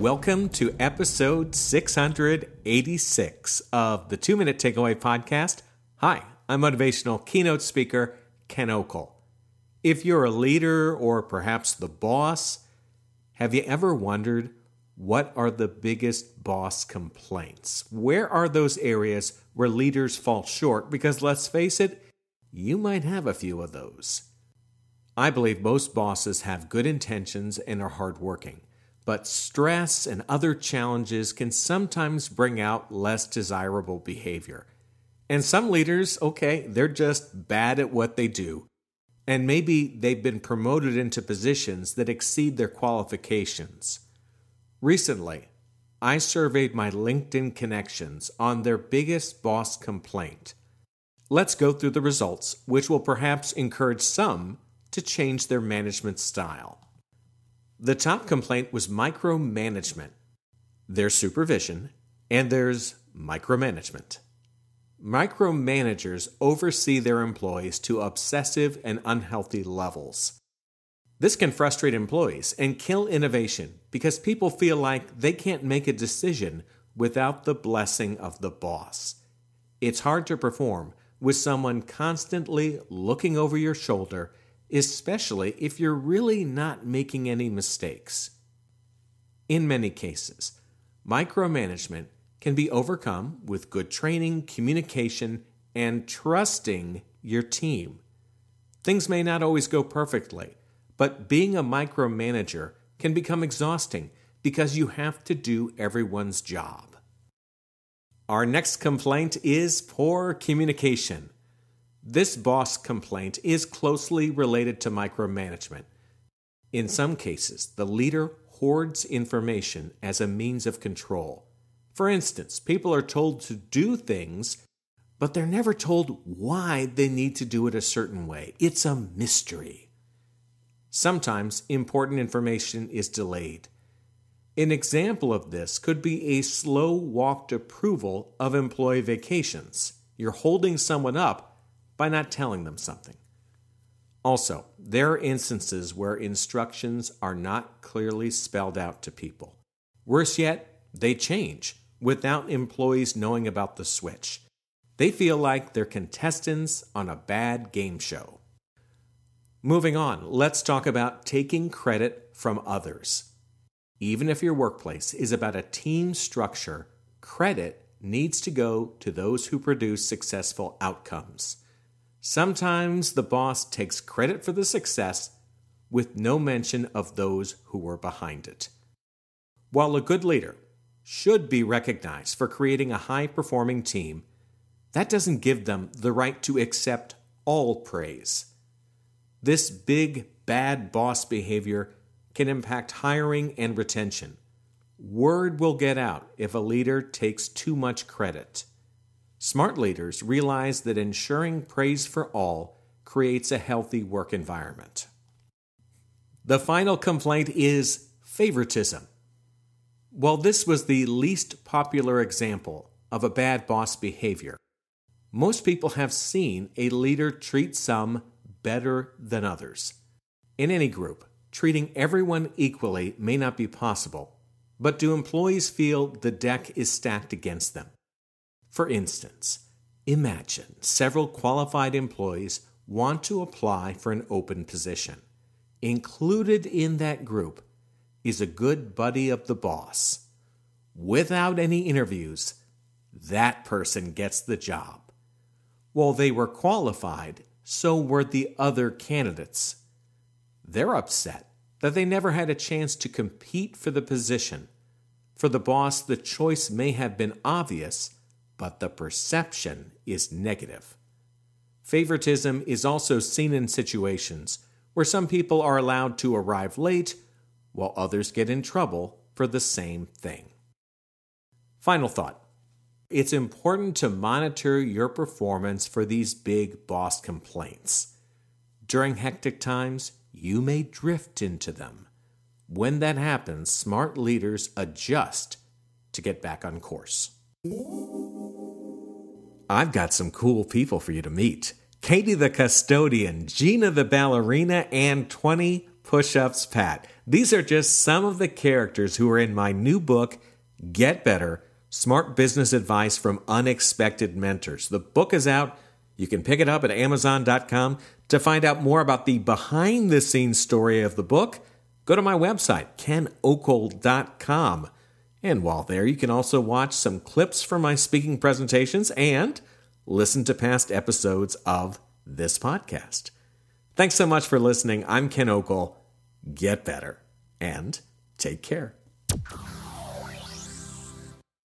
Welcome to episode 686 of the Two Minute Takeaway Podcast. Hi, I'm motivational keynote speaker Ken Okel. If you're a leader or perhaps the boss, have you ever wondered what are the biggest boss complaints? Where are those areas where leaders fall short? Because let's face it, you might have a few of those. I believe most bosses have good intentions and are hardworking but stress and other challenges can sometimes bring out less desirable behavior. And some leaders, okay, they're just bad at what they do. And maybe they've been promoted into positions that exceed their qualifications. Recently, I surveyed my LinkedIn connections on their biggest boss complaint. Let's go through the results, which will perhaps encourage some to change their management style. The top complaint was micromanagement. There's supervision, and there's micromanagement. Micromanagers oversee their employees to obsessive and unhealthy levels. This can frustrate employees and kill innovation because people feel like they can't make a decision without the blessing of the boss. It's hard to perform with someone constantly looking over your shoulder especially if you're really not making any mistakes. In many cases, micromanagement can be overcome with good training, communication, and trusting your team. Things may not always go perfectly, but being a micromanager can become exhausting because you have to do everyone's job. Our next complaint is poor communication. This boss complaint is closely related to micromanagement. In some cases, the leader hoards information as a means of control. For instance, people are told to do things, but they're never told why they need to do it a certain way. It's a mystery. Sometimes important information is delayed. An example of this could be a slow walked approval of employee vacations. You're holding someone up by not telling them something. Also, there are instances where instructions are not clearly spelled out to people. Worse yet, they change without employees knowing about the switch. They feel like they're contestants on a bad game show. Moving on, let's talk about taking credit from others. Even if your workplace is about a team structure, credit needs to go to those who produce successful outcomes. Sometimes the boss takes credit for the success with no mention of those who were behind it. While a good leader should be recognized for creating a high performing team, that doesn't give them the right to accept all praise. This big bad boss behavior can impact hiring and retention. Word will get out if a leader takes too much credit. Smart leaders realize that ensuring praise for all creates a healthy work environment. The final complaint is favoritism. While this was the least popular example of a bad boss behavior, most people have seen a leader treat some better than others. In any group, treating everyone equally may not be possible, but do employees feel the deck is stacked against them? For instance, imagine several qualified employees want to apply for an open position. Included in that group is a good buddy of the boss. Without any interviews, that person gets the job. While they were qualified, so were the other candidates. They're upset that they never had a chance to compete for the position. For the boss, the choice may have been obvious but the perception is negative. Favoritism is also seen in situations where some people are allowed to arrive late while others get in trouble for the same thing. Final thought it's important to monitor your performance for these big boss complaints. During hectic times, you may drift into them. When that happens, smart leaders adjust to get back on course. I've got some cool people for you to meet. Katie the custodian, Gina the ballerina, and 20 push ups Pat. These are just some of the characters who are in my new book, Get Better Smart Business Advice from Unexpected Mentors. The book is out. You can pick it up at Amazon.com. To find out more about the behind the scenes story of the book, go to my website, kenokold.com. And while there, you can also watch some clips from my speaking presentations and listen to past episodes of this podcast. Thanks so much for listening. I'm Ken Okel. Get better and take care.